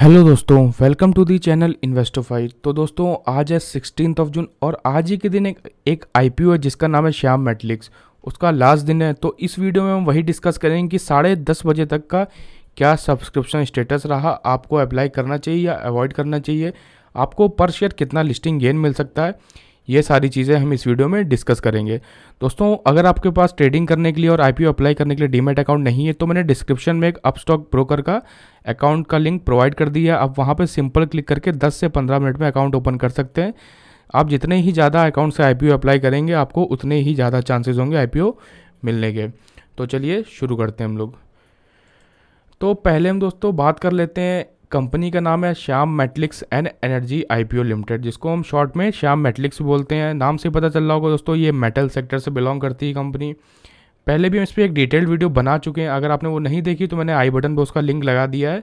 hello दोस्तों welcome to the channel Investofight तो दोस्तों आज है सिक्सटीन ऑफ जून और आज ही के दिन एक एक आईपीओ है जिसका नाम है श्याम मेटलिक्स उसका लास्ट दिन है तो इस वीडियो में हम वही डिस्कस करेंगे कि साढ़े दस बजे तक का क्या सब्सक्रिप्शन स्टेटस रहा आपको अप्लाई करना चाहिए या अवॉइड करना चाहिए आपको पर शेयर कितना लिस्टिंग गेन मिल सकता है ये सारी चीज़ें हम इस वीडियो में डिस्कस करेंगे दोस्तों अगर आपके पास ट्रेडिंग करने के लिए और आईपीओ अप्लाई करने के लिए डीमेट अकाउंट नहीं है तो मैंने डिस्क्रिप्शन में एक अपस्टॉक ब्रोकर का अकाउंट का लिंक प्रोवाइड कर दिया आप वहाँ पर सिंपल क्लिक करके दस से पंद्रह मिनट में अकाउंट ओपन कर सकते हैं आप जितने ही ज़्यादा अकाउंट से आई अप्लाई करेंगे आपको उतने ही ज़्यादा चांसेज होंगे आई मिलने के तो चलिए शुरू करते हैं हम लोग तो पहले हम दोस्तों बात कर लेते हैं कंपनी का नाम है Shyam Metalics and Energy IPO Limited जिसको हम शॉर्ट में श्याम मेटलिक्स बोलते हैं नाम से पता चल रहा होगा दोस्तों ये मेटल सेक्टर से बिलोंग करती है कंपनी पहले भी हम इस पर एक डिटेल्ड वीडियो बना चुके हैं अगर आपने वो नहीं देखी तो मैंने आई बटन पर उसका लिंक लगा दिया है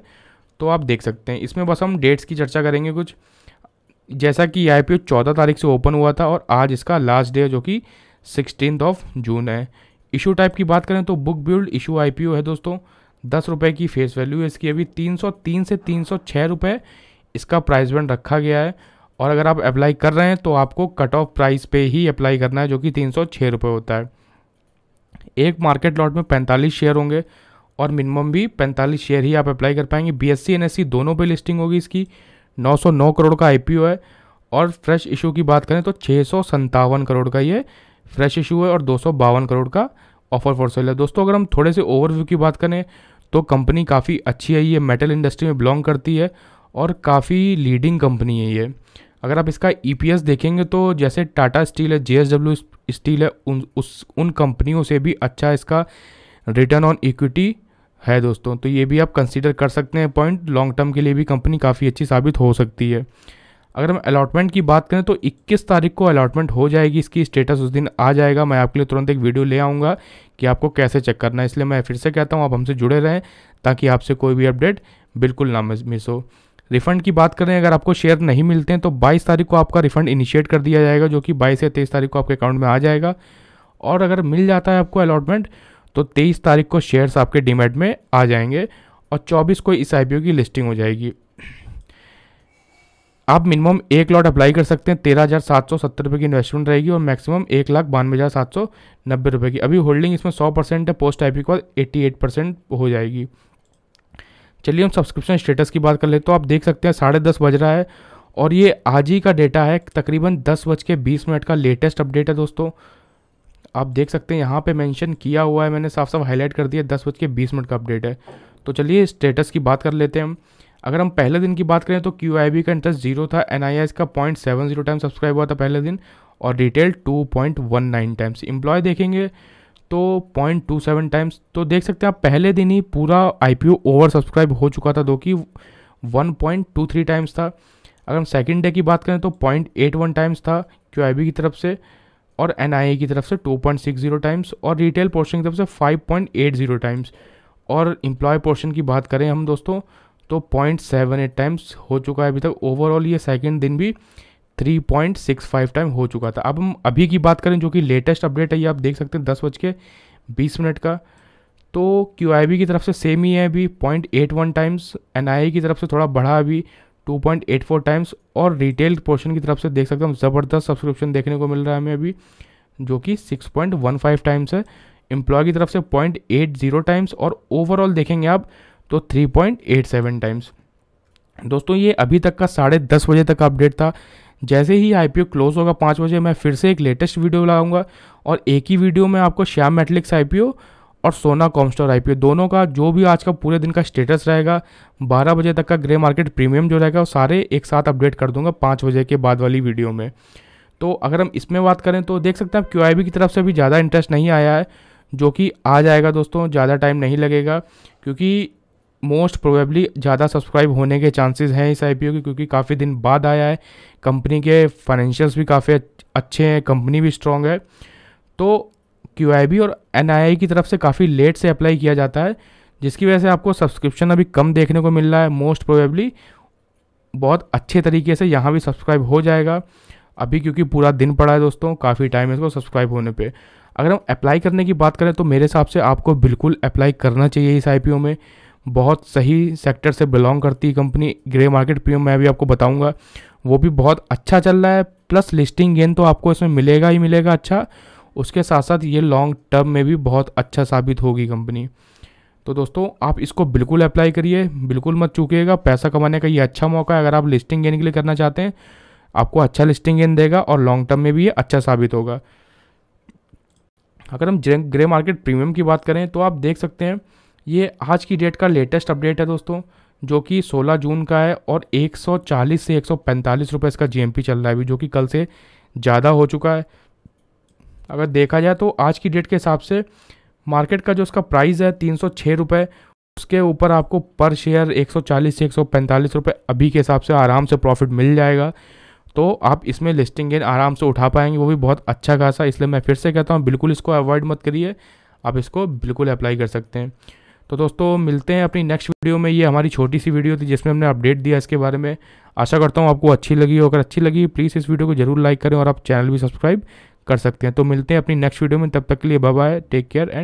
तो आप देख सकते हैं इसमें बस हम डेट्स की चर्चा करेंगे कुछ जैसा कि आई पी चौदह तारीख से ओपन हुआ था और आज इसका लास्ट डे जो कि सिक्सटीन ऑफ जून है इशू टाइप की बात करें तो बुक बिल्ड इशू आई है दोस्तों दस रुपये की फेस वैल्यू है इसकी अभी तीन सौ तीन से तीन सौ छः रुपये इसका प्राइस बैंड रखा गया है और अगर आप अप्लाई कर रहे हैं तो आपको कट ऑफ प्राइस पे ही अप्लाई करना है जो कि तीन सौ छः रुपये होता है एक मार्केट लॉट में पैंतालीस शेयर होंगे और मिनिमम भी पैंतालीस शेयर ही आप अप्लाई कर पाएंगे बी एस सी दोनों पर लिस्टिंग होगी इसकी नौ करोड़ का आई है और फ्रेश इशू की बात करें तो छः करोड़ का ये फ्रेश इशू है और दो करोड़ का ऑफर फॉर सेल है दोस्तों अगर हम थोड़े से ओवरव्यू की बात करें तो कंपनी काफ़ी अच्छी है ये मेटल इंडस्ट्री में बिलोंग करती है और काफ़ी लीडिंग कंपनी है ये अगर आप इसका ई e देखेंगे तो जैसे टाटा स्टील है जे स्टील है उन उस उन कंपनियों से भी अच्छा इसका रिटर्न ऑन इक्विटी है दोस्तों तो ये भी आप कंसिडर कर सकते हैं पॉइंट लॉन्ग टर्म के लिए भी कंपनी काफ़ी अच्छी साबित हो सकती है अगर हम अलॉटमेंट की बात करें तो 21 तारीख को अलॉटमेंट हो जाएगी इसकी स्टेटस उस दिन आ जाएगा मैं आपके लिए तुरंत एक वीडियो ले आऊँगा कि आपको कैसे चेक करना है इसलिए मैं फिर से कहता हूँ आप हमसे जुड़े रहें ताकि आपसे कोई भी अपडेट बिल्कुल ना मिस हो रिफंड की बात करें अगर आपको शेयर नहीं मिलते हैं तो 22 तारीख को आपका रिफंड इनिशिएट कर दिया जाएगा जो कि 22 या 23 तारीख को आपके अकाउंट में आ जाएगा और अगर मिल जाता है आपको अलॉटमेंट तो 23 तारीख को शेयर्स आपके डीमेट में आ जाएंगे और 24 को इस आई की लिस्टिंग हो जाएगी आप मिनिमम एक लॉट अप्लाई कर सकते हैं तेरह हज़ार सात सौ सत्तर रुपये की इन्वेस्टमेंट रहेगी और मैक्सिमम एक लाख बानवे हज़ार सात सौ नब्बे रुपये की अभी होल्डिंग इसमें सौ परसेंट है पोस्ट आईपी के बाद एट्टी एट परसेंट हो जाएगी चलिए हम सब्सक्रिप्शन स्टेटस की बात कर लेते तो आप देख सकते हैं साढ़े दस बज रहा है और ये आज ही का डेटा है तकरीबन दस बज के बीस मिनट का लेटेस्ट अपडेट है दोस्तों आप देख सकते हैं यहाँ पे मेंशन किया हुआ है मैंने साफ साफ हाईलाइट कर दिया दस बज के बीस मिनट का अपडेट है तो चलिए स्टेटस की बात कर लेते हैं हम अगर हम पहले दिन की बात करें तो क्यू का इंटरेस्ट जीरो था एन का point seven zero time subscribe हुआ था पहले दिन और retail two point one nine times employ देखेंगे तो पॉइंट टू सेवन टाइम्स तो देख सकते हैं आप पहले दिन ही पूरा आई पी ओवर सब्सक्राइब हो चुका था दो कि one point two three times था अगर हम सेकेंड डे की बात करें तो पॉइंट एट वन टाइम्स था क्यू आई बी की तरफ से और एन आई की तरफ से two point six zero times और रिटेल पोर्शन की तरफ से five point eight zero times और एम्प्लॉय पोर्शन की बात करें हम दोस्तों तो पॉइंट सेवन एट टाइम्स हो चुका है अभी तक ओवरऑल ये सेकेंड दिन भी 3.65 टाइम हो चुका था अब हम अभी की बात करें जो कि लेटेस्ट अपडेट है ये आप देख सकते हैं दस बज के बीस मिनट का तो क्यू की तरफ से सेम ही है अभी point eight one times N की तरफ से थोड़ा बढ़ा अभी 2.84 टाइम्स और रिटेल पोर्शन की तरफ से देख सकते हैं ज़बरदस्त सब्सक्रिप्शन देखने को मिल रहा है हमें अभी जो कि 6.15 टाइम्स है एम्प्लॉय की तरफ से जीरो टाइम्स और ओवरऑल देखेंगे आप तो 3.87 टाइम्स दोस्तों ये अभी तक का साढ़े दस बजे तक अपडेट था जैसे ही आई क्लोज होगा पाँच बजे मैं फिर से एक लेटेस्ट वीडियो लगाऊंगा और एक ही वीडियो में आपको श्याम मेटलिक्स आई और सोना कॉमस्टोर आई दोनों का जो भी आज का पूरे दिन का स्टेटस रहेगा बारह बजे तक का ग्रे मार्केट प्रीमियम जो रहेगा वो सारे एक साथ अपडेट कर दूंगा पाँच बजे के बाद वाली वीडियो में तो अगर हम इसमें बात करें तो देख सकते हैं क्यू की तरफ से भी ज़्यादा इंटरेस्ट नहीं आया है जो कि आ जाएगा दोस्तों ज़्यादा टाइम नहीं लगेगा क्योंकि मोस्ट प्रोबेबली ज़्यादा सब्सक्राइब होने के चांसेस हैं इस आईपीओ के क्योंकि काफ़ी दिन बाद आया है कंपनी के फाइनेंशियल्स भी काफ़ी अच्छे हैं कंपनी भी स्ट्रॉन्ग है तो क्यू और एन की तरफ से काफ़ी लेट से अप्लाई किया जाता है जिसकी वजह से आपको सब्सक्रिप्शन अभी कम देखने को मिल रहा है मोस्ट प्रोबेबली बहुत अच्छे तरीके से यहाँ भी सब्सक्राइब हो जाएगा अभी क्योंकि पूरा दिन पड़ा है दोस्तों काफ़ी टाइम है इसको सब्सक्राइब होने पे अगर हम अप्लाई करने की बात करें तो मेरे हिसाब से आपको बिल्कुल अप्लाई करना चाहिए इस आई में बहुत सही सेक्टर से बिलोंग करती है कंपनी ग्रे मार्केट पी मैं भी आपको बताऊंगा वो भी बहुत अच्छा चल रहा है प्लस लिस्टिंग गेन तो आपको इसमें मिलेगा ही मिलेगा अच्छा उसके साथ साथ ये लॉन्ग टर्म में भी बहुत अच्छा साबित होगी कंपनी तो दोस्तों आप इसको बिल्कुल अप्लाई करिए बिल्कुल मत चूकेगा पैसा कमाने का ये अच्छा मौका है अगर आप लिस्टिंग गेन के लिए करना चाहते हैं आपको अच्छा लिस्टिंग गेन देगा और लॉन्ग टर्म में भी ये अच्छा साबित होगा अगर हम ग्रे मार्केट प्रीमियम की बात करें तो आप देख सकते हैं ये आज की डेट का लेटेस्ट अपडेट है दोस्तों जो कि 16 जून का है और 140 से 145 रुपए इसका जीएमपी चल रहा है अभी जो कि कल से ज़्यादा हो चुका है अगर देखा जाए तो आज की डेट के हिसाब से मार्केट का जो उसका प्राइस है तीन सौ रुपये उसके ऊपर आपको पर शेयर 140 से 145 रुपए अभी के हिसाब से आराम से प्रॉफिट मिल जाएगा तो आप इसमें लिस्टिंग गेन आराम से उठा पाएंगे वो भी बहुत अच्छा खासा इसलिए मैं फिर से कहता हूँ बिल्कुल इसको अवॉइड मत करिए आप इसको बिल्कुल अप्लाई कर सकते हैं तो दोस्तों मिलते हैं अपनी नेक्स्ट वीडियो में ये हमारी छोटी सी वीडियो थी जिसमें हमने अपडेट दिया इसके बारे में आशा करता हूँ आपको अच्छी लगी हो अगर अच्छी लगी प्लीज़ इस वीडियो को जरूर लाइक करें और आप चैनल भी सब्सक्राइब कर सकते हैं तो मिलते हैं अपनी नेक्स्ट वीडियो में तब तक के लिए bye bye take care and